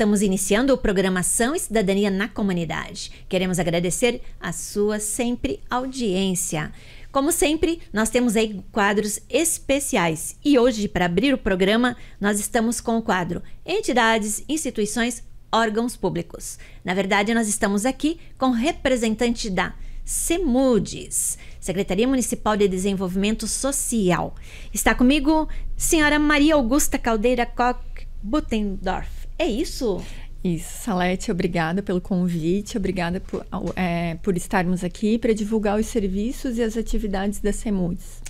Estamos iniciando o Programação e Cidadania na Comunidade. Queremos agradecer a sua sempre audiência. Como sempre, nós temos aí quadros especiais. E hoje, para abrir o programa, nós estamos com o quadro Entidades, Instituições, Órgãos Públicos. Na verdade, nós estamos aqui com representante da CEMUDES, Secretaria Municipal de Desenvolvimento Social. Está comigo, senhora Maria Augusta Caldeira Koch Butendorf. É isso? Isso, Salete, obrigada pelo convite, obrigada por, é, por estarmos aqui para divulgar os serviços e as atividades da CEMUDES.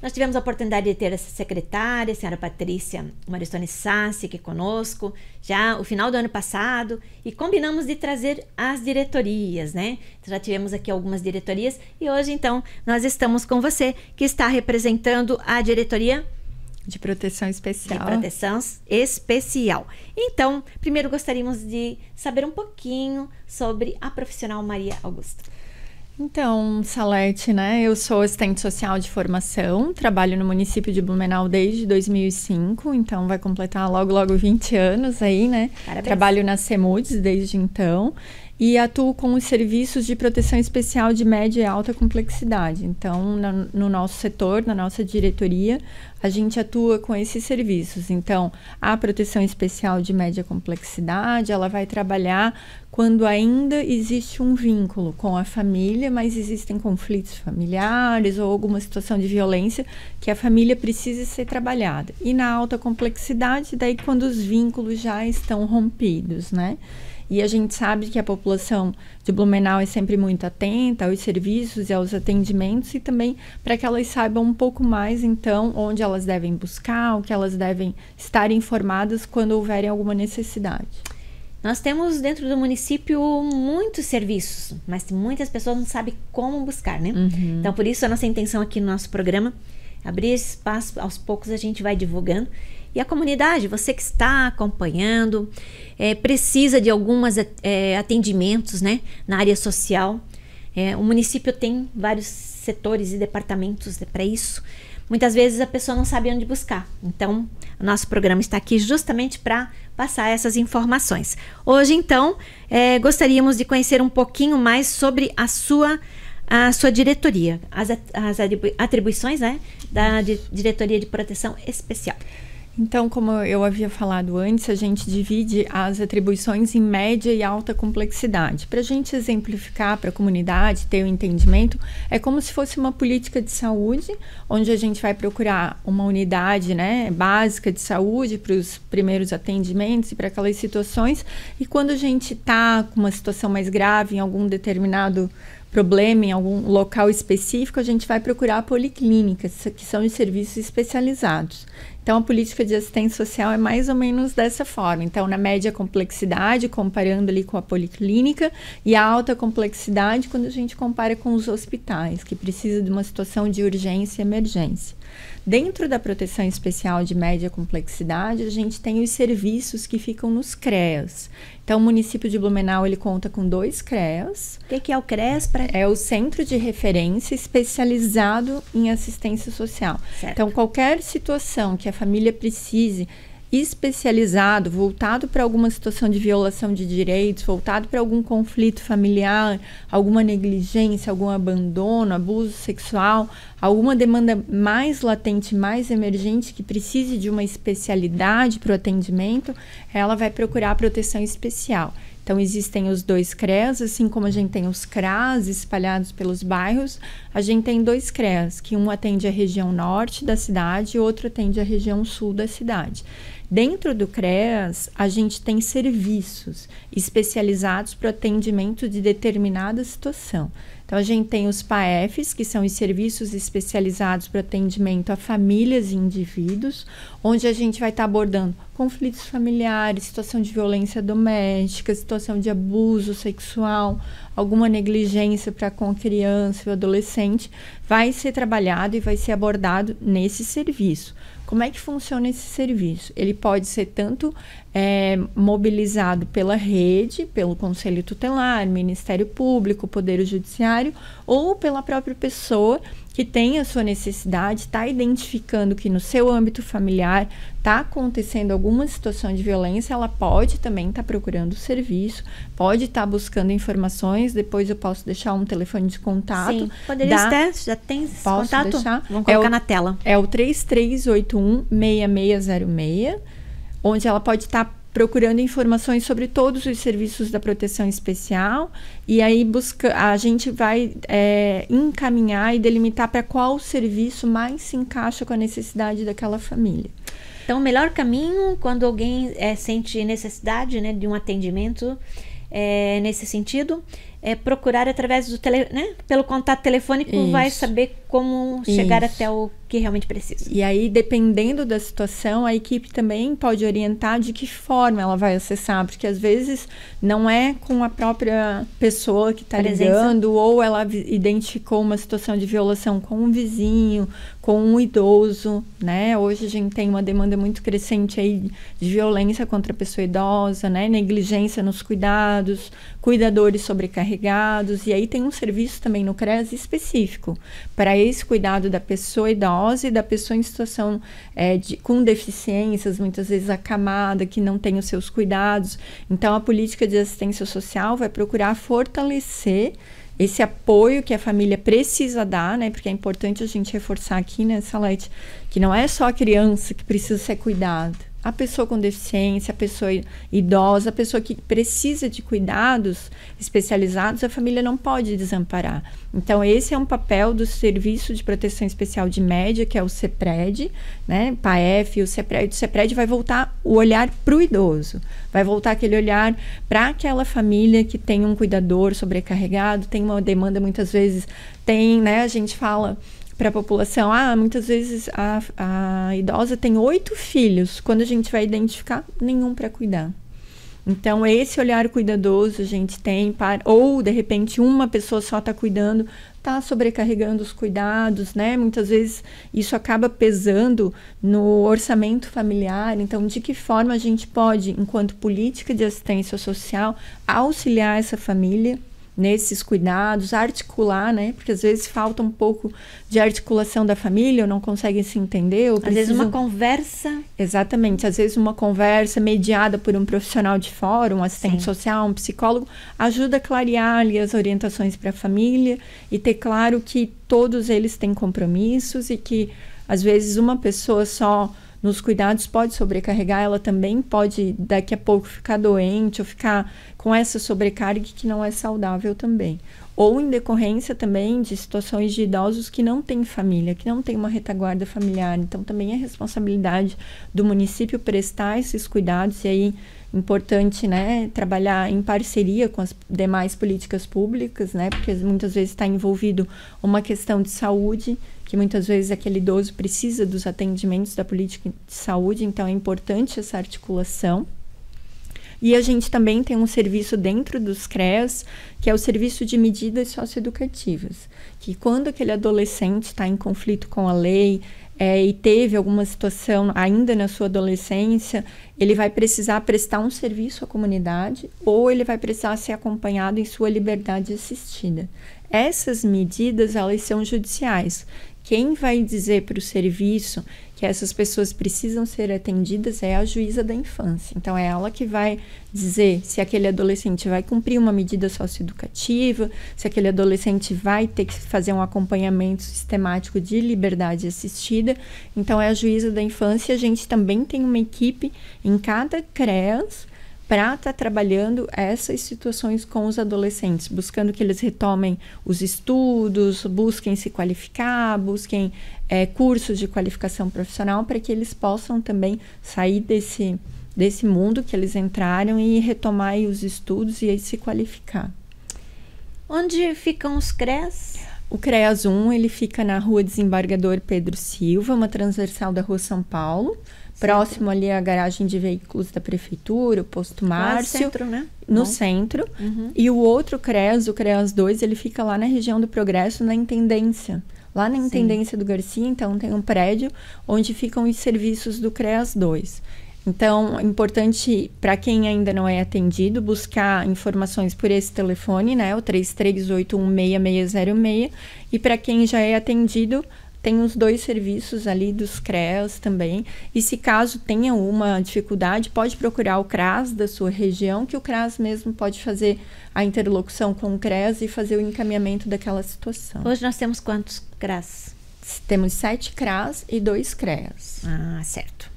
Nós tivemos a oportunidade de ter essa secretária, a senhora Patrícia Maristone Sassi, aqui conosco, já o final do ano passado, e combinamos de trazer as diretorias, né? Então, já tivemos aqui algumas diretorias, e hoje, então, nós estamos com você, que está representando a diretoria de proteção especial. De proteção especial. Então, primeiro gostaríamos de saber um pouquinho sobre a profissional Maria Augusta. Então, Salete, né? Eu sou assistente social de formação, trabalho no município de Blumenau desde 2005, então vai completar logo, logo 20 anos aí, né? Parabéns. Trabalho na CEMUDES desde então e atuo com os serviços de proteção especial de média e alta complexidade. Então, na, no nosso setor, na nossa diretoria, a gente atua com esses serviços. Então, a proteção especial de média complexidade, ela vai trabalhar quando ainda existe um vínculo com a família, mas existem conflitos familiares ou alguma situação de violência que a família precisa ser trabalhada. E na alta complexidade, daí quando os vínculos já estão rompidos, né? E a gente sabe que a população de Blumenau é sempre muito atenta aos serviços e aos atendimentos e também para que elas saibam um pouco mais, então, onde elas devem buscar, o que elas devem estar informadas quando houverem alguma necessidade. Nós temos dentro do município muitos serviços, mas muitas pessoas não sabem como buscar, né? Uhum. Então, por isso, a nossa intenção aqui no nosso programa abrir espaço, aos poucos a gente vai divulgando. E a comunidade, você que está acompanhando, é, precisa de alguns é, é, atendimentos né, na área social. É, o município tem vários setores e departamentos para isso. Muitas vezes a pessoa não sabe onde buscar. Então, o nosso programa está aqui justamente para passar essas informações. Hoje, então, é, gostaríamos de conhecer um pouquinho mais sobre a sua a sua diretoria, as, atribuições né, da Diretoria de Proteção Especial. Então, como eu havia falado antes, a gente divide as atribuições em média e alta complexidade. Para a gente exemplificar para a comunidade ter o um entendimento, é como se fosse uma política de saúde, onde a gente vai procurar uma unidade né, básica de saúde para os primeiros atendimentos e para aquelas situações. E quando a gente está com uma situação mais grave em algum determinado problema em algum local específico, a gente vai procurar policlínica, que são os serviços especializados. Então, a política de assistência social é mais ou menos dessa forma. Então, na média complexidade, comparando ali com a policlínica, e a alta complexidade, quando a gente compara com os hospitais, que precisa de uma situação de urgência e emergência. Dentro da proteção especial de média complexidade, a gente tem os serviços que ficam nos CREAS. Então, o município de Blumenau ele conta com dois CREAs. O que, que, é o CREAS? Pra... É o Centro de Referência Especializado em Assistência Social. Certo. Então, qualquer situação que a família precise especializado, voltado para alguma situação de violação de direitos, voltado para algum conflito familiar, alguma negligência, algum abandono, abuso sexual, alguma demanda mais latente, mais emergente, que precise de uma especialidade para o atendimento, ela vai procurar proteção especial. Então, existem os dois CREAS, assim como a gente tem os CRAS espalhados pelos bairros, a gente tem dois CREAS, que um atende a região norte da cidade e outro atende a região sul da cidade. Dentro do CREAS, a gente tem serviços especializados para o atendimento de determinada situação. Então, a gente tem os PAEFs, que são os serviços especializados para atendimento a famílias e indivíduos, onde a gente vai estar tá abordando conflitos familiares, situação de violência doméstica, situação de abuso sexual, alguma negligência para com a criança e o adolescente, vai ser trabalhado e vai ser abordado nesse serviço. Como é que funciona esse serviço? Ele pode ser tanto é, mobilizado pela rede, pelo Conselho Tutelar, Ministério Público, Poder Judiciário, ou pela própria pessoa que tem a sua necessidade, está identificando que no seu âmbito familiar está acontecendo alguma situação de violência, ela pode também estar tá procurando o serviço, pode estar tá buscando informações. Depois eu posso deixar um telefone de contato. Sim, poderia da... ter, já tem esse posso contato? Deixar? Vamos colocar é o, na tela. É o 3381 6606, onde ela pode estar tá procurando informações sobre todos os serviços da proteção especial e aí busca, a gente vai é, encaminhar e delimitar para qual serviço mais se encaixa com a necessidade daquela família. Então, o melhor caminho quando alguém é, sente necessidade né, de um atendimento é, nesse sentido é procurar através do tele, né, pelo contato telefônico Isso. vai saber como chegar Isso. até o que realmente precisa. E aí, dependendo da situação, a equipe também pode orientar de que forma ela vai acessar, porque às vezes não é com a própria pessoa que está ligando, ou ela identificou uma situação de violação com um vizinho, com um idoso, né? Hoje a gente tem uma demanda muito crescente aí de violência contra a pessoa idosa, né? Negligência nos cuidados, cuidadores sobrecarregados, e aí tem um serviço também no CREAS específico para esse cuidado da pessoa idosa e da pessoa em situação é, de, com deficiências, muitas vezes acamada, que não tem os seus cuidados. Então, a política de assistência social vai procurar fortalecer esse apoio que a família precisa dar, né? Porque é importante a gente reforçar aqui, né, Salete, que não é só a criança que precisa ser cuidada a pessoa com deficiência, a pessoa idosa, a pessoa que precisa de cuidados especializados, a família não pode desamparar. Então, esse é um papel do Serviço de Proteção Especial de Média, que é o CEPRED, né? PAEF, o CEPRED. O CEPRED vai voltar o olhar para o idoso, vai voltar aquele olhar para aquela família que tem um cuidador sobrecarregado, tem uma demanda muitas vezes, tem, né? A gente fala para a população. Ah, muitas vezes a, a idosa tem oito filhos, quando a gente vai identificar, nenhum para cuidar. Então, esse olhar cuidadoso a gente tem, para, ou de repente uma pessoa só está cuidando, está sobrecarregando os cuidados, né? Muitas vezes isso acaba pesando no orçamento familiar. Então, de que forma a gente pode, enquanto política de assistência social, auxiliar essa família? nesses cuidados, articular, né? Porque às vezes falta um pouco de articulação da família, ou não conseguem se entender. Ou às vezes uma conversa. Exatamente, às vezes uma conversa mediada por um profissional de fora, um assistente Sim. social, um psicólogo, ajuda a clarear ali as orientações para a família e ter claro que todos eles têm compromissos e que às vezes uma pessoa só nos cuidados pode sobrecarregar, ela também pode daqui a pouco ficar doente ou ficar com essa sobrecarga que não é saudável também. Ou em decorrência também de situações de idosos que não têm família, que não têm uma retaguarda familiar. Então também é responsabilidade do município prestar esses cuidados e aí importante, né, trabalhar em parceria com as demais políticas públicas, né, porque muitas vezes está envolvido uma questão de saúde que muitas vezes aquele idoso precisa dos atendimentos da política de saúde, então é importante essa articulação. E a gente também tem um serviço dentro dos CREAS, que é o serviço de medidas socioeducativas, que quando aquele adolescente está em conflito com a lei é, e teve alguma situação ainda na sua adolescência, ele vai precisar prestar um serviço à comunidade ou ele vai precisar ser acompanhado em sua liberdade assistida. Essas medidas, elas são judiciais quem vai dizer para o serviço que essas pessoas precisam ser atendidas é a juíza da infância. Então, é ela que vai dizer se aquele adolescente vai cumprir uma medida socioeducativa, se aquele adolescente vai ter que fazer um acompanhamento sistemático de liberdade assistida. Então, é a juíza da infância. A gente também tem uma equipe em cada CREAS para estar tá trabalhando essas situações com os adolescentes, buscando que eles retomem os estudos, busquem se qualificar, busquem é, cursos de qualificação profissional para que eles possam também sair desse, desse mundo que eles entraram e retomar os estudos e aí se qualificar. Onde ficam os creas O CREAS 1 ele fica na rua Desembargador Pedro Silva, uma transversal da rua São Paulo próximo ali à garagem de veículos da prefeitura, o posto ah, Márcio. No centro, né? No Bom. centro. Uhum. E o outro CREAS, o CREAS 2, ele fica lá na região do Progresso, na Intendência. Lá na Intendência Sim. do Garcia, então, tem um prédio onde ficam os serviços do CREAS 2. Então, é importante para quem ainda não é atendido buscar informações por esse telefone, né? O 33816606. E para quem já é atendido, tem os dois serviços ali dos CREAS também. E se caso tenha uma dificuldade, pode procurar o CRAS da sua região, que o CRAS mesmo pode fazer a interlocução com o CREAS e fazer o encaminhamento daquela situação. Hoje nós temos quantos CRAS? Temos sete CRAS e dois CREAS. Ah, certo.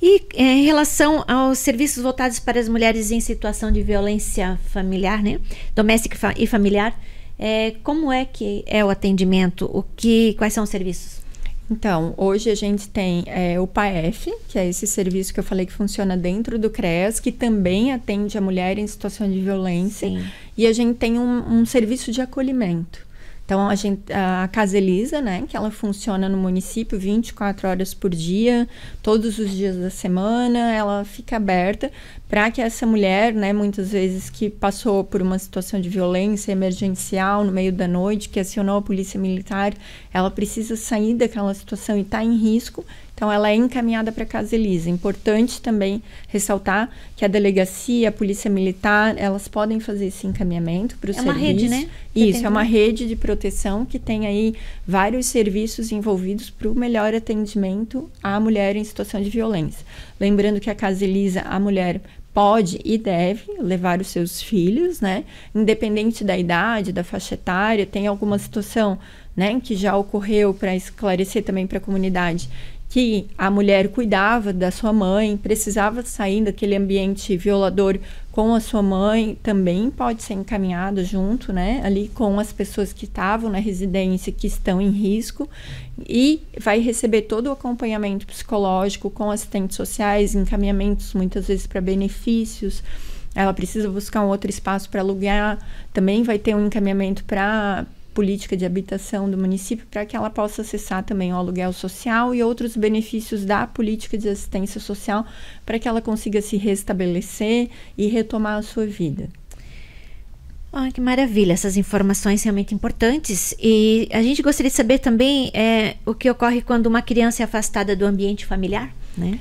E eh, em relação aos serviços voltados para as mulheres em situação de violência familiar, né? Doméstica e familiar, é, como é que é o atendimento? O que, quais são os serviços? Então, hoje a gente tem é, o PAEF, que é esse serviço que eu falei que funciona dentro do CREAS, que também atende a mulher em situação de violência. Sim. E a gente tem um, um serviço de acolhimento. Então, a, gente, a Casa Elisa, né, que ela funciona no município 24 horas por dia, todos os dias da semana, ela fica aberta para que essa mulher, né, muitas vezes que passou por uma situação de violência emergencial no meio da noite, que acionou a polícia militar, ela precisa sair daquela situação e está em risco, então ela é encaminhada para Casa Elisa. Importante também ressaltar que a delegacia, a polícia militar, elas podem fazer esse encaminhamento para o é serviço. É uma rede, né? Você Isso, é uma rede de proteção que tem aí vários serviços envolvidos para o melhor atendimento à mulher em situação de violência. Lembrando que a Casa Elisa, a mulher pode e deve levar os seus filhos, né? Independente da idade, da faixa etária, tem alguma situação, né, que já ocorreu para esclarecer também para a comunidade que a mulher cuidava da sua mãe, precisava sair daquele ambiente violador com a sua mãe, também pode ser encaminhada junto, né, ali com as pessoas que estavam na residência, que estão em risco, e vai receber todo o acompanhamento psicológico com assistentes sociais, encaminhamentos muitas vezes para benefícios ela precisa buscar um outro espaço para alugar, também vai ter um encaminhamento para política de habitação do município para que ela possa acessar também o aluguel social e outros benefícios da política de assistência social para que ela consiga se restabelecer e retomar a sua vida. Oh, que maravilha, essas informações realmente importantes. E a gente gostaria de saber também é, o que ocorre quando uma criança é afastada do ambiente familiar? né?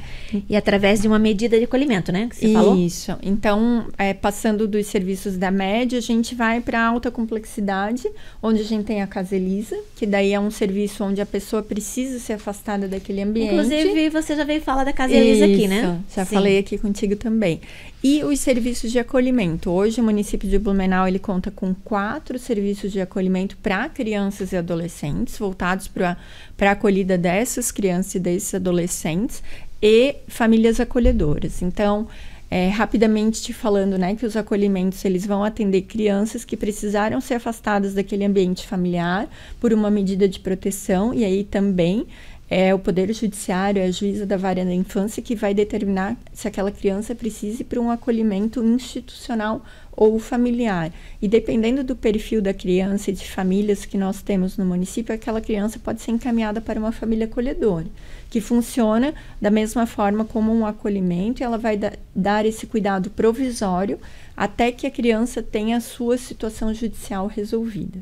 E através de uma medida de acolhimento, né? Que você Isso. falou. Isso. Então, é, passando dos serviços da média, a gente vai para a alta complexidade, onde a gente tem a Casa Elisa, que daí é um serviço onde a pessoa precisa ser afastada daquele ambiente. Inclusive, você já veio falar da Casa Elisa Isso. aqui, né? Já Sim. falei aqui contigo também. E os serviços de acolhimento. Hoje, o município de Blumenau ele conta com quatro serviços de acolhimento para crianças e adolescentes, voltados para a acolhida dessas crianças e desses adolescentes e famílias acolhedoras. Então, é, rapidamente te falando, né, que os acolhimentos eles vão atender crianças que precisaram ser afastadas daquele ambiente familiar por uma medida de proteção e aí também é o poder judiciário, é a juíza da vara da infância que vai determinar se aquela criança precisa ir para um acolhimento institucional ou o familiar. E dependendo do perfil da criança e de famílias que nós temos no município, aquela criança pode ser encaminhada para uma família acolhedora, que funciona da mesma forma como um acolhimento, e ela vai da dar esse cuidado provisório até que a criança tenha a sua situação judicial resolvida.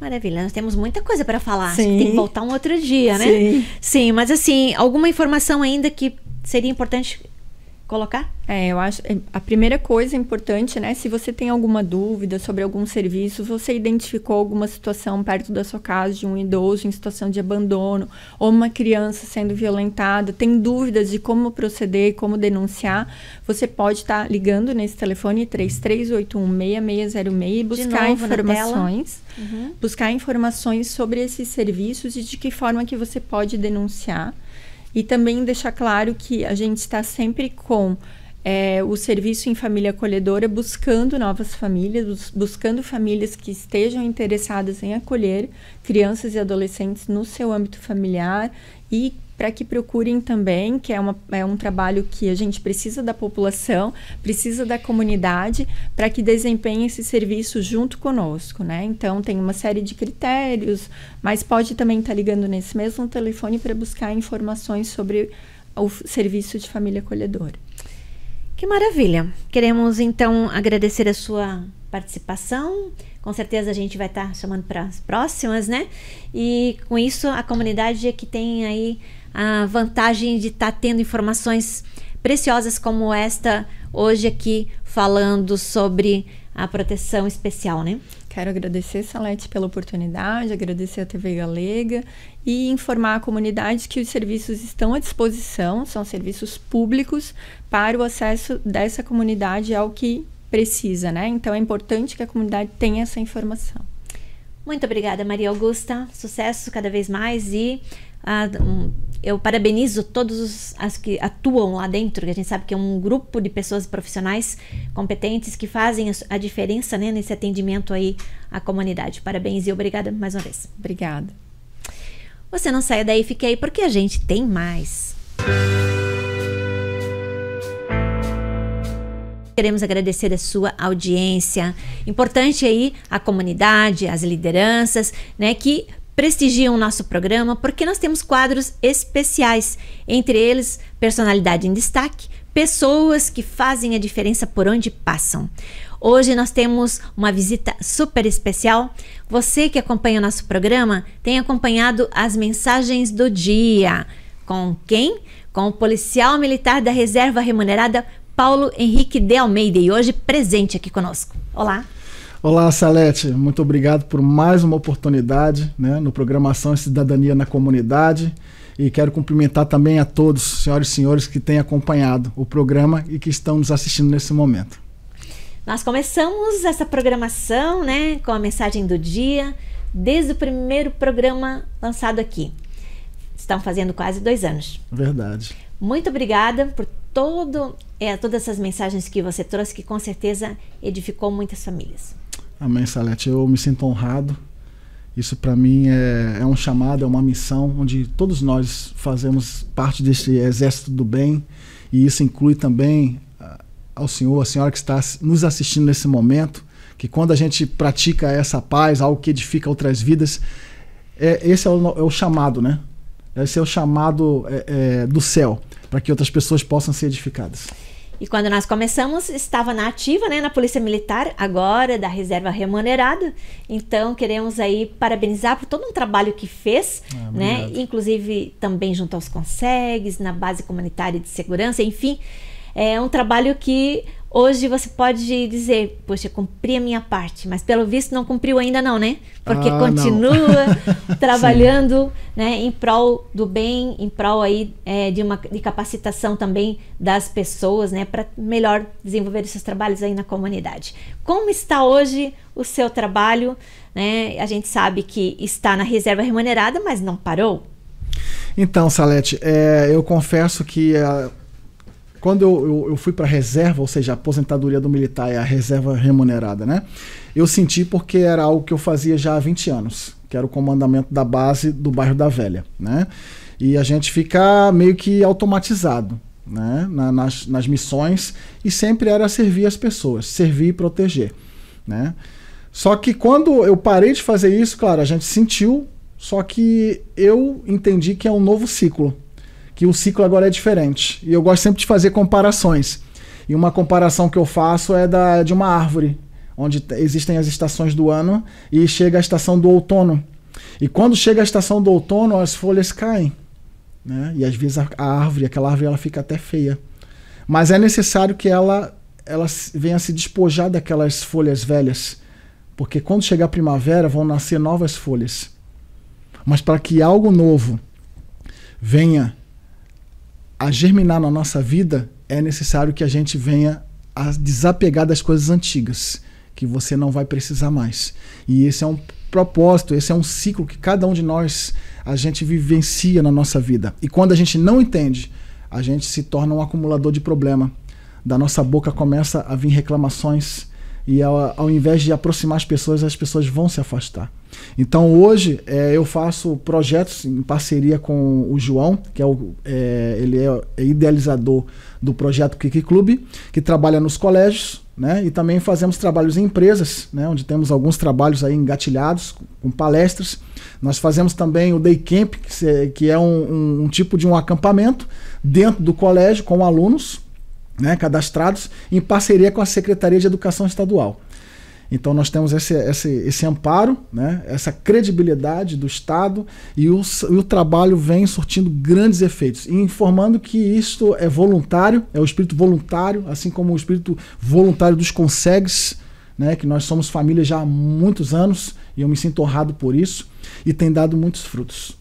Maravilha, nós temos muita coisa para falar. Sim. Acho que tem que voltar um outro dia, né? Sim. Sim, mas assim, alguma informação ainda que seria importante colocar? É, eu acho. É, a primeira coisa importante, né? Se você tem alguma dúvida sobre algum serviço, você identificou alguma situação perto da sua casa de um idoso em situação de abandono ou uma criança sendo violentada, tem dúvidas de como proceder, como denunciar, você pode estar tá ligando nesse telefone 33816606 e buscar informações. Uhum. Buscar informações sobre esses serviços e de que forma que você pode denunciar. E também deixar claro que a gente está sempre com é, o serviço em família acolhedora buscando novas famílias, buscando famílias que estejam interessadas em acolher crianças e adolescentes no seu âmbito familiar e para que procurem também, que é, uma, é um trabalho que a gente precisa da população, precisa da comunidade, para que desempenhem esse serviço junto conosco, né? Então, tem uma série de critérios, mas pode também estar tá ligando nesse mesmo telefone para buscar informações sobre o serviço de família acolhedora. Que maravilha! Queremos então agradecer a sua participação. Com certeza a gente vai estar tá chamando para as próximas, né? E com isso a comunidade é que tem aí a vantagem de estar tá tendo informações preciosas como esta hoje aqui falando sobre a proteção especial, né? Quero agradecer, Salete, pela oportunidade, agradecer a TV Galega e informar a comunidade que os serviços estão à disposição, são serviços públicos para o acesso dessa comunidade ao que precisa, né? Então é importante que a comunidade tenha essa informação. Muito obrigada, Maria Augusta. Sucesso cada vez mais e uh, eu parabenizo todos as que atuam lá dentro, que a gente sabe que é um grupo de pessoas profissionais competentes que fazem a diferença né, nesse atendimento aí à comunidade. Parabéns e obrigada mais uma vez. Obrigada. Você não saia daí, fique aí porque a gente tem mais. Música Queremos agradecer a sua audiência. Importante aí a comunidade, as lideranças, né, que prestigiam o nosso programa, porque nós temos quadros especiais, entre eles personalidade em destaque, pessoas que fazem a diferença por onde passam. Hoje nós temos uma visita super especial. Você que acompanha o nosso programa tem acompanhado as mensagens do dia. Com quem? Com o policial militar da reserva remunerada Paulo Henrique de Almeida e hoje presente aqui conosco. Olá. Olá, Salete. Muito obrigado por mais uma oportunidade né, no Programação e Cidadania na Comunidade. E quero cumprimentar também a todos, senhoras e senhores, que têm acompanhado o programa e que estão nos assistindo nesse momento. Nós começamos essa programação né, com a mensagem do dia, desde o primeiro programa lançado aqui. Estão fazendo quase dois anos. Verdade. Muito obrigada por todo, é, todas essas mensagens que você trouxe, que com certeza edificou muitas famílias. Amém, Salete. Eu me sinto honrado. Isso para mim é, é, um chamado, é uma missão, onde todos nós fazemos parte desse exército do bem. E isso inclui também ah, ao senhor, a senhora que está nos assistindo nesse momento, que quando a gente pratica essa paz, algo que edifica outras vidas, é, esse é o, é o chamado, né? Esse é o chamado é, é do céu para que outras pessoas possam ser edificadas. E quando nós começamos, estava na ativa, né, na Polícia Militar, agora da Reserva Remunerada. Então, queremos aí parabenizar por todo um trabalho que fez, ah, né? Inclusive também junto aos consegues, na base comunitária de segurança, enfim, é um trabalho que Hoje você pode dizer, poxa, cumpri a minha parte, mas pelo visto não cumpriu ainda não, né? Porque ah, continua trabalhando né, em prol do bem, em prol aí é, de uma de capacitação também das pessoas, né? Para melhor desenvolver seus trabalhos aí na comunidade. Como está hoje o seu trabalho? Né? A gente sabe que está na reserva remunerada, mas não parou. Então, Salete, é, eu confesso que a, ah, quando eu, eu, eu fui para reserva, ou seja, a aposentadoria do militar é a reserva remunerada, né? Eu senti porque era algo que eu fazia já há 20 anos, que era o comandamento da base do bairro da Velha, né? E a gente fica meio que automatizado, né? Na, nas, nas missões e sempre era servir as pessoas, servir e proteger, né? Só que quando eu parei de fazer isso, claro, a gente sentiu, só que eu entendi que é um novo ciclo, que o ciclo agora é diferente. E eu gosto sempre de fazer comparações. E uma comparação que eu faço é da, de uma árvore, onde existem as estações do ano e chega a estação do outono. E quando chega a estação do outono, as folhas caem. Né? E às vezes a, a árvore, aquela árvore, ela fica até feia. Mas é necessário que ela, ela venha se despojar daquelas folhas velhas. Porque quando chegar a primavera, vão nascer novas folhas. Mas para que algo novo venha a germinar na nossa vida, é necessário que a gente venha a desapegar das coisas antigas, que você não vai precisar mais. E esse é um propósito, esse é um ciclo que cada um de nós a gente vivencia na nossa vida. E quando a gente não entende, a gente se torna um acumulador de problema. Da nossa boca começa a vir reclamações, e ao, ao invés de aproximar as pessoas, as pessoas vão se afastar. Então hoje é, eu faço projetos em parceria com o João, que é, o, é ele é, é, idealizador do projeto Kiki Clube, que trabalha nos colégios, né? E também fazemos trabalhos em empresas, né? Onde temos alguns trabalhos aí engatilhados com, com palestras. Nós fazemos também o day camp, que, se, que é um, um, um tipo de um acampamento dentro do colégio com alunos né, cadastrados em parceria com a Secretaria de Educação Estadual. Então nós temos esse, esse, esse amparo, né, essa credibilidade do Estado e o, e o trabalho vem surtindo grandes efeitos, informando que isto é voluntário, é o espírito voluntário, assim como o espírito voluntário dos consegues, né, que nós somos família já há muitos anos e eu me sinto honrado por isso e tem dado muitos frutos.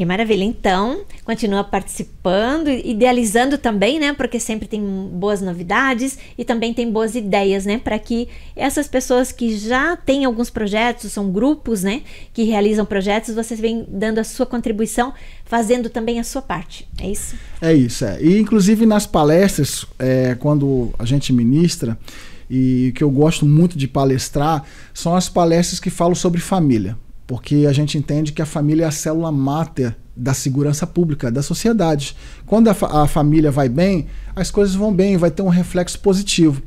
Que maravilha. Então, continua participando, idealizando também, né? Porque sempre tem boas novidades e também tem boas ideias, né? Para que essas pessoas que já têm alguns projetos, são grupos, né? Que realizam projetos, vocês vêm dando a sua contribuição, fazendo também a sua parte. É isso? É isso, é. E inclusive nas palestras, é, quando a gente ministra, e que eu gosto muito de palestrar, são as palestras que falam sobre família porque a gente entende que a família é a célula máter da segurança pública, da sociedade. Quando a, fa a família vai bem, as coisas vão bem, vai ter um reflexo positivo.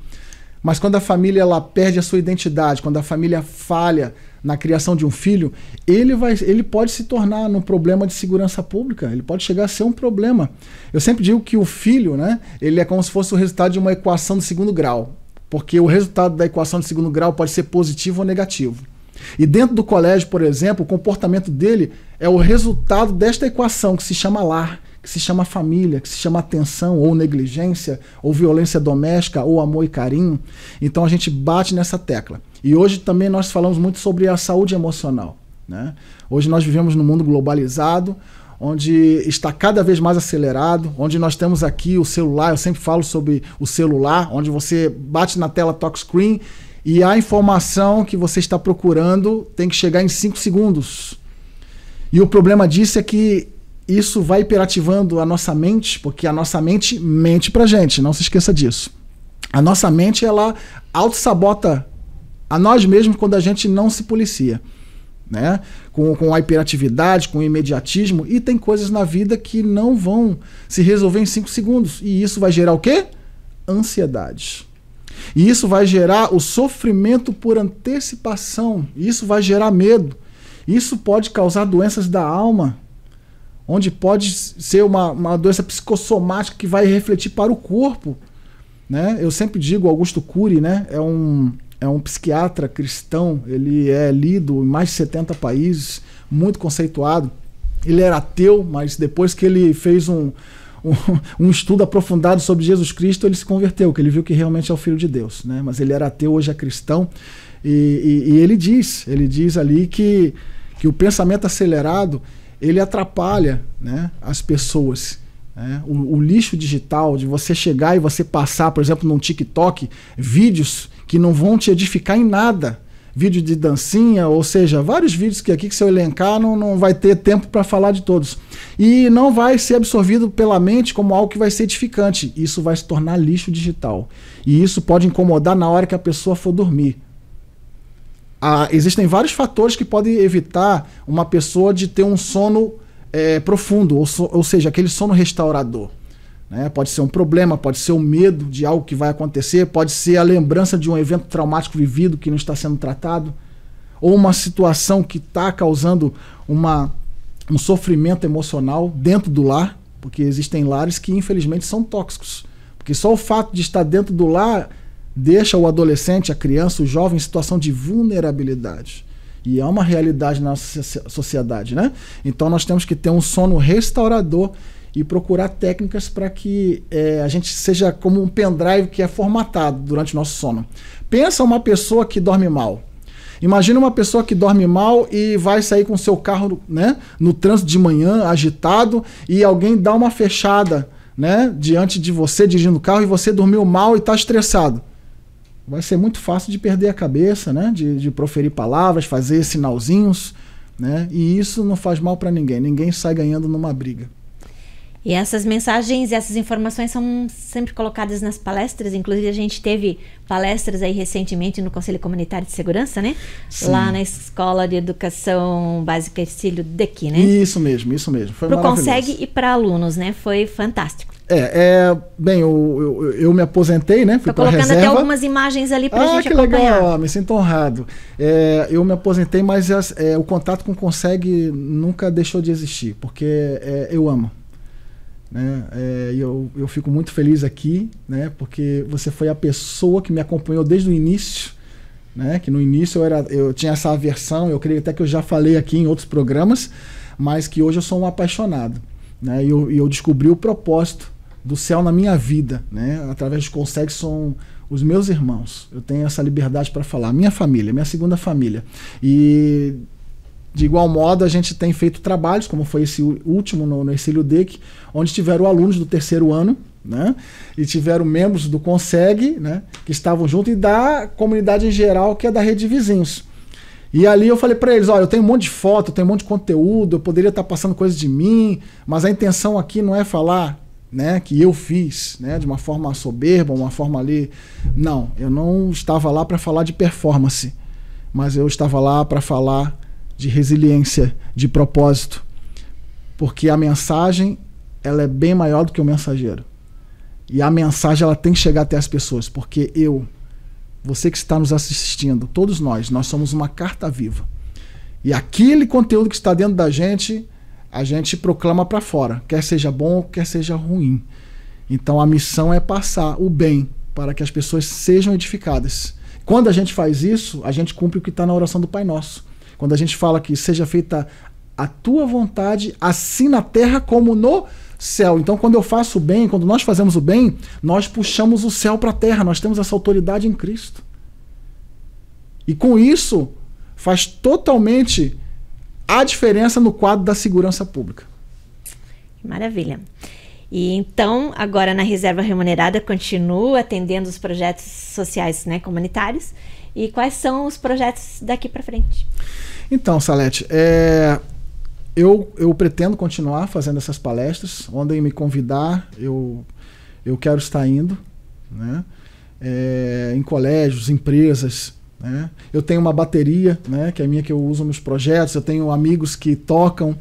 Mas quando a família ela perde a sua identidade, quando a família falha na criação de um filho, ele, vai, ele pode se tornar um problema de segurança pública, ele pode chegar a ser um problema. Eu sempre digo que o filho, né, ele é como se fosse o resultado de uma equação de segundo grau, porque o resultado da equação de segundo grau pode ser positivo ou negativo. E dentro do colégio, por exemplo, o comportamento dele é o resultado desta equação que se chama lar, que se chama família, que se chama atenção ou negligência, ou violência doméstica, ou amor e carinho. Então a gente bate nessa tecla. E hoje também nós falamos muito sobre a saúde emocional. Né? Hoje nós vivemos num mundo globalizado, onde está cada vez mais acelerado, onde nós temos aqui o celular, eu sempre falo sobre o celular, onde você bate na tela touchscreen e a informação que você está procurando tem que chegar em 5 segundos. E o problema disso é que isso vai hiperativando a nossa mente, porque a nossa mente mente pra gente, não se esqueça disso. A nossa mente, ela auto-sabota a nós mesmos quando a gente não se policia. Né? Com, com a hiperatividade, com o imediatismo, e tem coisas na vida que não vão se resolver em 5 segundos. E isso vai gerar o quê? Ansiedade. E isso vai gerar o sofrimento por antecipação, isso vai gerar medo. Isso pode causar doenças da alma, onde pode ser uma, uma doença psicossomática que vai refletir para o corpo. Né? Eu sempre digo, Augusto Cury né? é, um, é um psiquiatra cristão, ele é lido em mais de 70 países, muito conceituado. Ele era ateu, mas depois que ele fez um, um, estudo aprofundado sobre Jesus Cristo, ele se converteu, que ele viu que realmente é o Filho de Deus. Né? Mas ele era ateu, hoje é cristão. E, e, e ele diz, ele diz ali que, que o pensamento acelerado ele atrapalha né, as pessoas. Né? O, o lixo digital, de você chegar e você passar, por exemplo, num TikTok, vídeos que não vão te edificar em nada vídeo de dancinha, ou seja, vários vídeos que aqui que se eu elencar não, não vai ter tempo para falar de todos. E não vai ser absorvido pela mente como algo que vai ser edificante. Isso vai se tornar lixo digital. E isso pode incomodar na hora que a pessoa for dormir. Ah, existem vários fatores que podem evitar uma pessoa de ter um sono é, profundo, ou, so, ou seja, aquele sono restaurador. Né? Pode ser um problema, pode ser o um medo de algo que vai acontecer, pode ser a lembrança de um evento traumático vivido que não está sendo tratado, ou uma situação que está causando uma, um sofrimento emocional dentro do lar, porque existem lares que infelizmente são tóxicos. Porque só o fato de estar dentro do lar deixa o adolescente, a criança, o jovem em situação de vulnerabilidade. E é uma realidade na nossa sociedade, né? Então nós temos que ter um sono restaurador e procurar técnicas para que é, a gente seja como um pendrive que é formatado durante o nosso sono. Pensa uma pessoa que dorme mal. Imagina uma pessoa que dorme mal e vai sair com seu carro né, no trânsito de manhã, agitado, e alguém dá uma fechada né, diante de você dirigindo o carro e você dormiu mal e está estressado. Vai ser muito fácil de perder a cabeça, né, de, de proferir palavras, fazer sinalzinhos. Né, e isso não faz mal para ninguém. Ninguém sai ganhando numa briga. E essas mensagens e essas informações são sempre colocadas nas palestras. Inclusive, a gente teve palestras aí recentemente no Conselho Comunitário de Segurança, né? Sim. Lá na Escola de Educação Básica Ercílio DEC, né? Isso mesmo, isso mesmo. Foi o Consegue e para alunos, né? Foi fantástico. É, é bem, eu, eu, eu, me aposentei, né? Fui Tô colocando reserva. até algumas imagens ali para ah, gente que acompanhar. legal, me sinto honrado. É, eu me aposentei, mas é, o contato com o Consegue nunca deixou de existir, porque é, eu amo. Né? É, eu, eu fico muito feliz aqui, né? porque você foi a pessoa que me acompanhou desde o início. Né? Que no início eu, era, eu tinha essa aversão, eu creio até que eu já falei aqui em outros programas, mas que hoje eu sou um apaixonado. Né? E eu, eu descobri o propósito do céu na minha vida, né? através de Consegue são os meus irmãos. Eu tenho essa liberdade para falar, minha família, minha segunda família. E de igual modo, a gente tem feito trabalhos, como foi esse último no, no Exílio DEC, onde tiveram alunos do terceiro ano, né? E tiveram membros do CONSEG, né? Que estavam junto e da comunidade em geral, que é da Rede Vizinhos. E ali eu falei para eles: olha, eu tenho um monte de foto, eu tenho um monte de conteúdo, eu poderia estar tá passando coisas de mim, mas a intenção aqui não é falar né, que eu fiz, né, de uma forma soberba, uma forma ali. Não, eu não estava lá para falar de performance, mas eu estava lá para falar de resiliência, de propósito, porque a mensagem ela é bem maior do que o mensageiro. E a mensagem ela tem que chegar até as pessoas, porque eu, você que está nos assistindo, todos nós, nós somos uma carta viva. E aquele conteúdo que está dentro da gente, a gente proclama para fora, quer seja bom ou quer seja ruim. Então a missão é passar o bem para que as pessoas sejam edificadas. Quando a gente faz isso, a gente cumpre o que está na oração do Pai Nosso. Quando a gente fala que seja feita a tua vontade, assim na terra como no céu. Então, quando eu faço o bem, quando nós fazemos o bem, nós puxamos o céu para a terra. Nós temos essa autoridade em Cristo. E com isso, faz totalmente a diferença no quadro da segurança pública. Maravilha. E então, agora na reserva remunerada, continuo atendendo os projetos sociais né, comunitários e quais são os projetos daqui para frente? Então, Salete, é, eu, eu pretendo continuar fazendo essas palestras. Onde me convidar, eu, eu quero estar indo, né? É, em colégios, empresas. Né? Eu tenho uma bateria, né? que é a minha que eu uso nos projetos. Eu tenho amigos que tocam.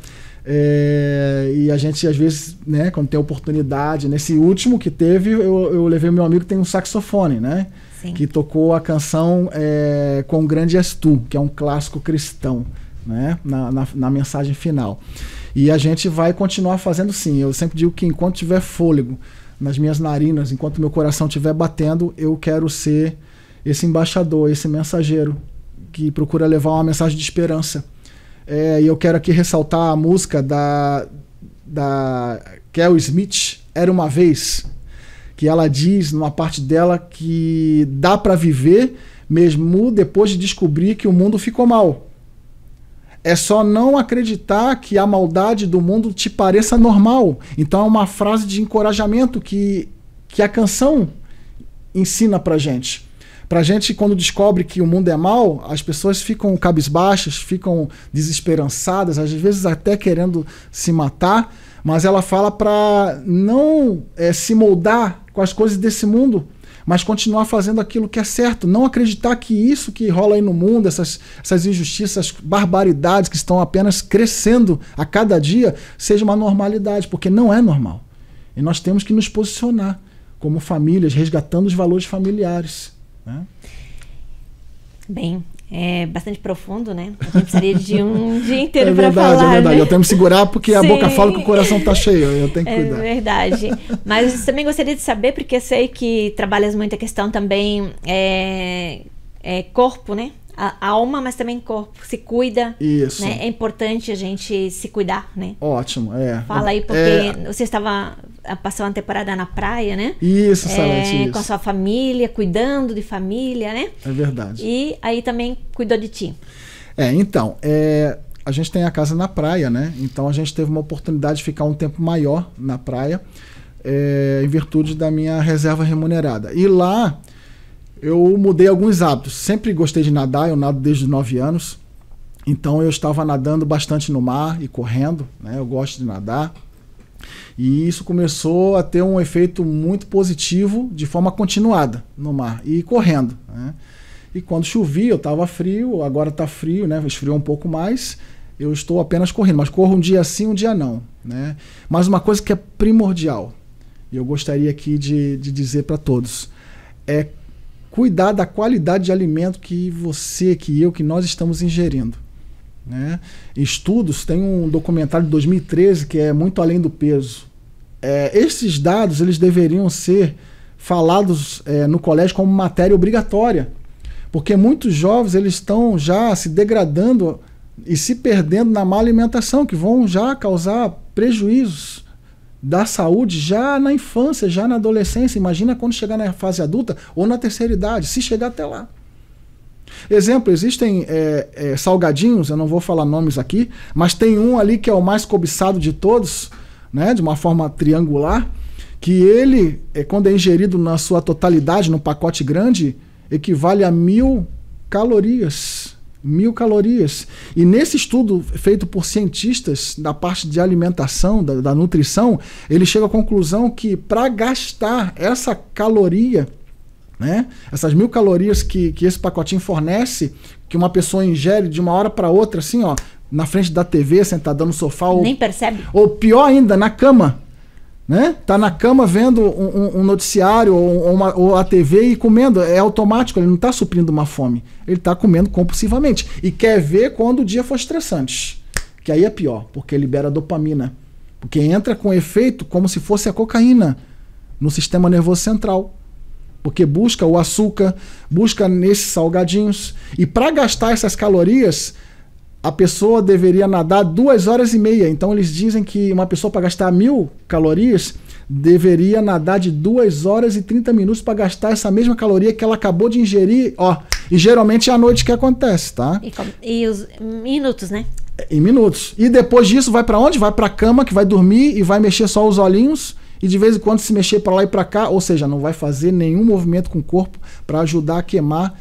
É, e a gente, às vezes, né, quando tem oportunidade, nesse último que teve, eu, eu levei meu amigo que tem um saxofone, né? que tocou a canção é, Com Grande És Tu, que é um clássico cristão, né? Na, na, na, mensagem final. E a gente vai continuar fazendo sim. Eu sempre digo que enquanto tiver fôlego nas minhas narinas, enquanto meu coração estiver batendo, eu quero ser esse embaixador, esse mensageiro que procura levar uma mensagem de esperança. É, e eu quero aqui ressaltar a música da, da Kel Smith, Era Uma Vez, que ela diz numa parte dela que dá para viver mesmo depois de descobrir que o mundo ficou mal. É só não acreditar que a maldade do mundo te pareça normal. Então é uma frase de encorajamento que, que a canção ensina pra gente. Pra gente, quando descobre que o mundo é mal, as pessoas ficam cabisbaixas, ficam desesperançadas, às vezes até querendo se matar mas ela fala para não é, se moldar com as coisas desse mundo, mas continuar fazendo aquilo que é certo. Não acreditar que isso que rola aí no mundo, essas, essas injustiças, barbaridades que estão apenas crescendo a cada dia, seja uma normalidade, porque não é normal. E nós temos que nos posicionar como famílias, resgatando os valores familiares. Né? Bem, é bastante profundo, né? A gente precisaria de um dia inteiro é para falar. É verdade, né? eu tenho que segurar porque Sim. a boca fala que o coração tá cheio, eu tenho que é cuidar. É verdade. Mas também gostaria de saber, porque eu sei que trabalhas muito a questão também é, é corpo, né? A alma, mas também corpo. Se cuida. Isso. Né? É importante a gente se cuidar, né? Ótimo, é. Fala aí, porque é. você estava passar uma temporada na praia, né? Isso, Salete. É, isso. Com a sua família, cuidando de família, né? É verdade. E aí também cuidou de ti. É, então, é, a gente tem a casa na praia, né? Então a gente teve uma oportunidade de ficar um tempo maior na praia, é, em virtude da minha reserva remunerada. E lá eu mudei alguns hábitos. Sempre gostei de nadar, eu nado desde os 9 anos. Então eu estava nadando bastante no mar e correndo, né? Eu gosto de nadar. E isso começou a ter um efeito muito positivo de forma continuada no mar e correndo. Né? E quando chovia, eu estava frio, agora está frio, né? esfriou um pouco mais. Eu estou apenas correndo, mas corro um dia sim, um dia não. Né? Mas uma coisa que é primordial, e eu gostaria aqui de, de dizer para todos, é cuidar da qualidade de alimento que você, que eu, que nós estamos ingerindo. Né? Estudos, tem um documentário de 2013 que é muito além do peso. É, esses dados eles deveriam ser falados é, no colégio como matéria obrigatória, porque muitos jovens eles estão já se degradando e se perdendo na má alimentação, que vão já causar prejuízos da saúde já na infância, já na adolescência. Imagina quando chegar na fase adulta ou na terceira idade, se chegar até lá. Exemplo, existem é, é, salgadinhos, eu não vou falar nomes aqui, mas tem um ali que é o mais cobiçado de todos, né, de uma forma triangular, que ele, é, quando é ingerido na sua totalidade, no pacote grande, equivale a mil calorias. Mil calorias. E nesse estudo feito por cientistas da parte de alimentação, da, da nutrição, ele chega à conclusão que para gastar essa caloria né? Essas mil calorias que, que esse pacotinho fornece, que uma pessoa ingere de uma hora para outra, assim, ó, na frente da TV, sentada no sofá. Ou, Nem percebe. Ou pior ainda, na cama. Né? Tá na cama vendo um, um, um noticiário ou, uma, ou, a TV e comendo. É automático, ele não está suprindo uma fome. Ele está comendo compulsivamente. E quer ver quando o dia for estressante. Que aí é pior, porque libera dopamina. Porque entra com efeito como se fosse a cocaína no sistema nervoso central porque busca o açúcar, busca nesses salgadinhos. E para gastar essas calorias, a pessoa deveria nadar duas horas e meia. Então eles dizem que uma pessoa para gastar mil calorias deveria nadar de duas horas e 30 minutos para gastar essa mesma caloria que ela acabou de ingerir. Ó, e geralmente é à noite que acontece, tá? E, e os minutos, né? Em minutos. E depois disso vai para onde? Vai para a cama que vai dormir e vai mexer só os olhinhos e de vez em quando se mexer para lá e para cá, ou seja, não vai fazer nenhum movimento com o corpo para ajudar a queimar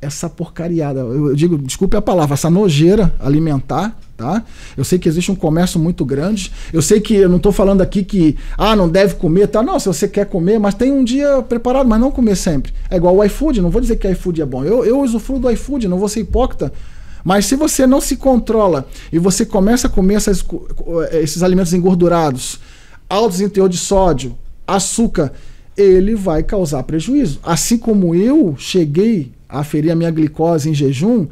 essa porcariada. Eu digo, desculpe a palavra, essa nojeira alimentar, tá? Eu sei que existe um comércio muito grande. Eu sei que eu não estou falando aqui que ah, não deve comer, tá? Não, se você quer comer, mas tem um dia preparado, mas não comer sempre. É igual o iFood, não vou dizer que iFood é bom. Eu, eu usufruo do iFood, não vou ser hipócrita. Mas se você não se controla e você começa a comer essas, eh, esses alimentos engordurados, alto teor de sódio, açúcar, ele vai causar prejuízo. Assim como eu cheguei a ferir a minha glicose em jejum,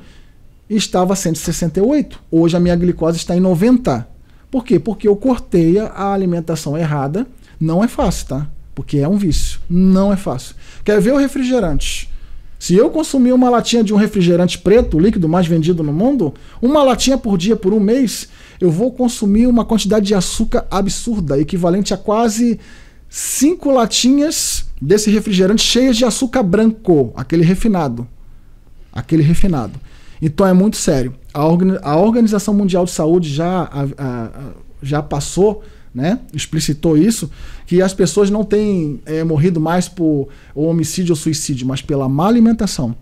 estava 168. Hoje a minha glicose está em 90. Por quê? Porque eu cortei a alimentação errada. Não é fácil, tá? Porque é um vício. Não é fácil. Quer ver o refrigerante? Se eu consumir uma latinha de um refrigerante preto, líquido mais vendido no mundo, uma latinha por dia por um mês, eu vou consumir uma quantidade de açúcar absurda, equivalente a quase cinco latinhas desse refrigerante cheias de açúcar branco, aquele refinado. Aquele refinado. Então é muito sério. A, Organização Mundial de Saúde já, a, a, já passou, né, explicitou isso, que as pessoas não têm é, morrido mais por homicídio ou suicídio, mas pela má alimentação,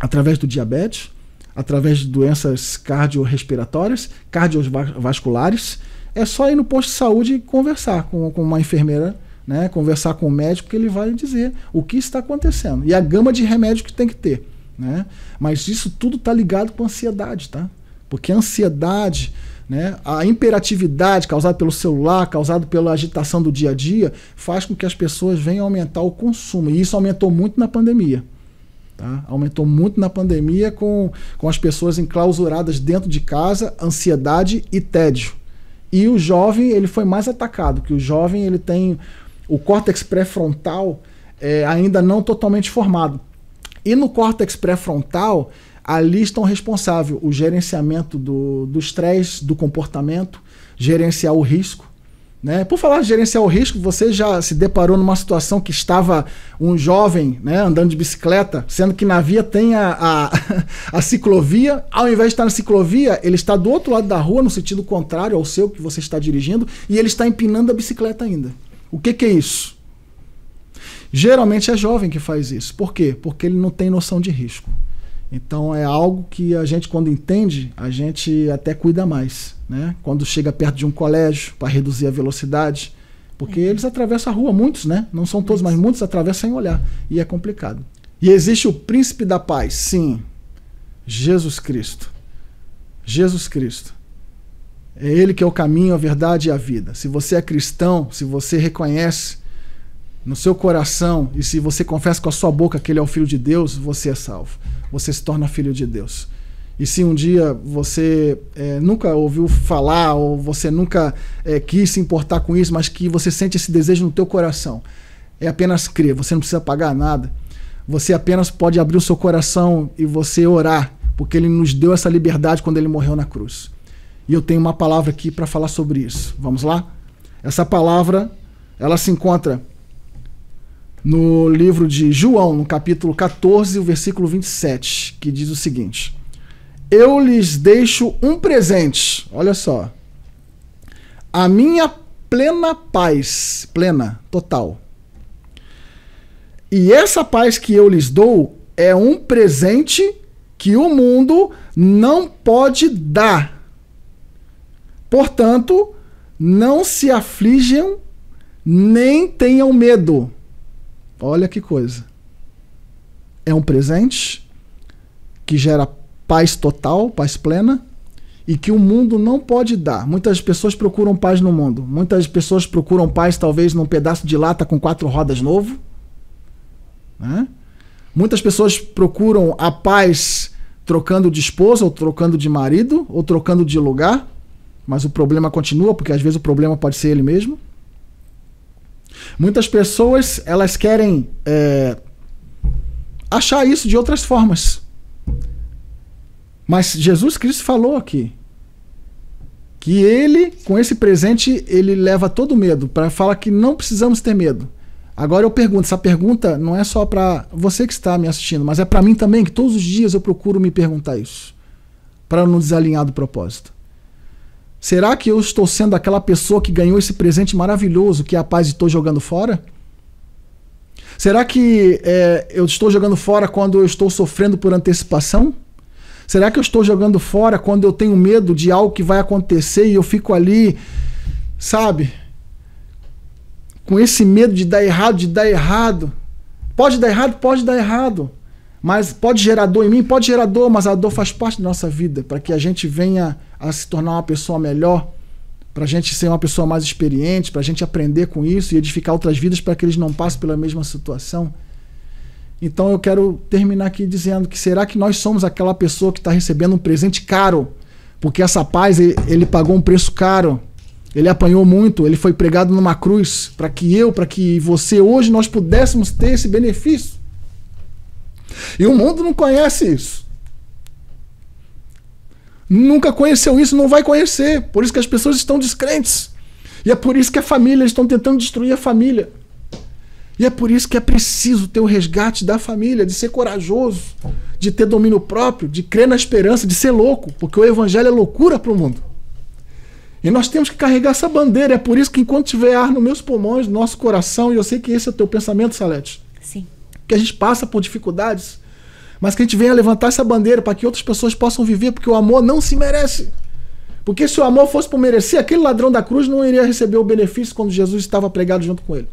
através do diabetes, através de doenças cardiorrespiratórias, cardiovasculares, é só ir no posto de saúde e conversar com, com uma enfermeira, né? conversar com o médico, que ele vai dizer o que está acontecendo e a gama de remédio que tem que ter. Né? Mas isso tudo está ligado com ansiedade, tá? Porque a ansiedade, né, a imperatividade causada pelo celular, causada pela agitação do dia a dia, faz com que as pessoas venham aumentar o consumo. E isso aumentou muito na pandemia. Tá? Aumentou muito na pandemia com, com as pessoas enclausuradas dentro de casa, ansiedade e tédio. E o jovem ele foi mais atacado, que o jovem ele tem o córtex pré-frontal é, ainda não totalmente formado. E no córtex pré-frontal, ali estão responsáveis o gerenciamento do, do estresse, do comportamento, gerenciar o risco, né? Por falar de gerenciar o risco, você já se deparou numa situação que estava um jovem né, andando de bicicleta, sendo que na via tem a, a, a, ciclovia. Ao invés de estar na ciclovia, ele está do outro lado da rua, no sentido contrário ao seu que você está dirigindo, e ele está empinando a bicicleta ainda. O que, que é isso? Geralmente é jovem que faz isso. Por quê? Porque ele não tem noção de risco. Então é algo que a gente, quando entende, a gente até cuida mais né? quando chega perto de um colégio para reduzir a velocidade. Porque é. eles atravessam a rua, muitos, né? Não são todos, mas muitos atravessam sem olhar. E é complicado. E existe o príncipe da paz, sim. Jesus Cristo. Jesus Cristo. É Ele que é o caminho, a verdade e a vida. Se você é cristão, se você reconhece no seu coração e se você confessa com a sua boca que Ele é o Filho de Deus, você é salvo. Você se torna filho de Deus. E se um dia você é, nunca ouviu falar ou você nunca é, quis se importar com isso, mas que você sente esse desejo no teu coração, é apenas crer. Você não precisa pagar nada. Você apenas pode abrir o seu coração e você orar, porque Ele nos deu essa liberdade quando Ele morreu na cruz. E eu tenho uma palavra aqui para falar sobre isso. Vamos lá? Essa palavra, ela se encontra no livro de João, no capítulo 14, o versículo 27, que diz o seguinte: eu lhes deixo um presente. Olha só. A minha plena paz, plena, total. E essa paz que eu lhes dou é um presente que o mundo não pode dar. Portanto, não se aflijam nem tenham medo. Olha que coisa. É um presente que gera paz total, paz plena, e que o mundo não pode dar. Muitas pessoas procuram paz no mundo. Muitas pessoas procuram paz, talvez, num pedaço de lata com quatro rodas novo. Né? Muitas pessoas procuram a paz trocando de esposa, ou trocando de marido, ou trocando de lugar. Mas o problema continua, porque às vezes o problema pode ser ele mesmo. Muitas pessoas elas querem é, achar isso de outras formas. Mas Jesus Cristo falou aqui que ele, com esse presente, ele leva todo medo para falar que não precisamos ter medo. Agora eu pergunto, essa pergunta não é só para você que está me assistindo, mas é para mim também, que todos os dias eu procuro me perguntar isso, para não desalinhar do propósito. Será que eu estou sendo aquela pessoa que ganhou esse presente maravilhoso que é a paz e estou jogando fora? Será que é, eu estou jogando fora quando eu estou sofrendo por antecipação? Será que eu estou jogando fora quando eu tenho medo de algo que vai acontecer e eu fico ali, sabe? Com esse medo de dar errado, de dar errado. Pode dar errado, pode dar errado. Mas pode gerar dor em mim, pode gerar dor, mas a dor faz parte da nossa vida, para que a gente venha a se tornar uma pessoa melhor, para a gente ser uma pessoa mais experiente, para a gente aprender com isso e edificar outras vidas para que eles não passem pela mesma situação. Então eu quero terminar aqui dizendo que será que nós somos aquela pessoa que está recebendo um presente caro? Porque essa paz ele, ele, pagou um preço caro. Ele apanhou muito, ele foi pregado numa cruz para que eu, para que você hoje nós pudéssemos ter esse benefício. E o mundo não conhece isso. Nunca conheceu isso, não vai conhecer. Por isso que as pessoas estão descrentes. E é por isso que a família, estão tentando destruir a família. E é por isso que é preciso ter o resgate da família, de ser corajoso, de ter domínio próprio, de crer na esperança, de ser louco, porque o evangelho é loucura para o mundo. E nós temos que carregar essa bandeira. É por isso que enquanto tiver ar nos meus pulmões, no nosso coração, e eu sei que esse é o teu pensamento, Salete. Sim. Que a gente passa por dificuldades, mas que a gente venha levantar essa bandeira para que outras pessoas possam viver, porque o amor não se merece. Porque se o amor fosse por merecer, aquele ladrão da cruz não iria receber o benefício quando Jesus estava pregado junto com ele.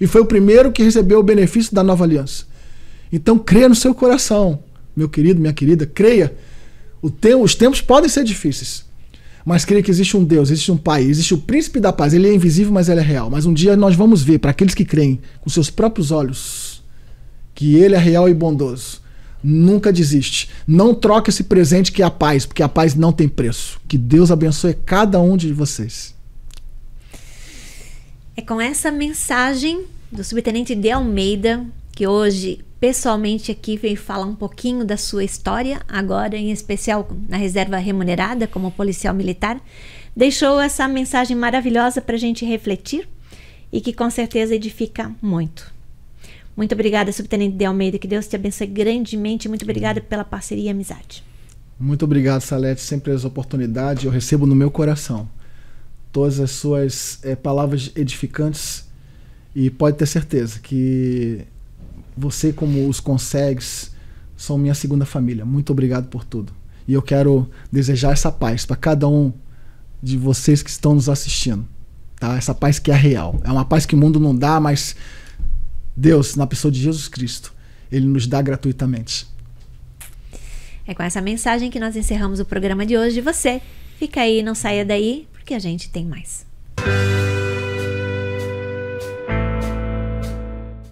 E foi o primeiro que recebeu o benefício da nova aliança. Então creia no seu coração, meu querido, minha querida, creia. os tempos podem ser difíceis, mas creia que existe um Deus, existe um Pai, existe o príncipe da paz. Ele é invisível, mas ele é real. Mas um dia nós vamos ver, para aqueles que creem com seus próprios olhos, que ele é real e bondoso. Nunca desiste. Não troque esse presente que é a paz, porque a paz não tem preço. Que Deus abençoe cada um de vocês. É com essa mensagem do subtenente de Almeida que hoje pessoalmente aqui veio falar um pouquinho da sua história, agora em especial na reserva remunerada como policial militar, deixou essa mensagem maravilhosa para a gente refletir e que com certeza edifica muito. Muito obrigada, Subtenente de Almeida, que Deus te abençoe grandemente. Muito obrigada pela parceria e amizade. Muito obrigado, Salete, sempre as oportunidades eu recebo no meu coração todas as suas é, palavras edificantes e pode ter certeza que você, como os consegues, são minha segunda família. Muito obrigado por tudo. E eu quero desejar essa paz para cada um de vocês que estão nos assistindo. Tá? Essa paz que é real. É uma paz que o mundo não dá, mas Deus, na pessoa de Jesus Cristo, ele nos dá gratuitamente. É com essa mensagem que nós encerramos o programa de hoje. Você fica aí, não saia daí, que a gente tem mais. Música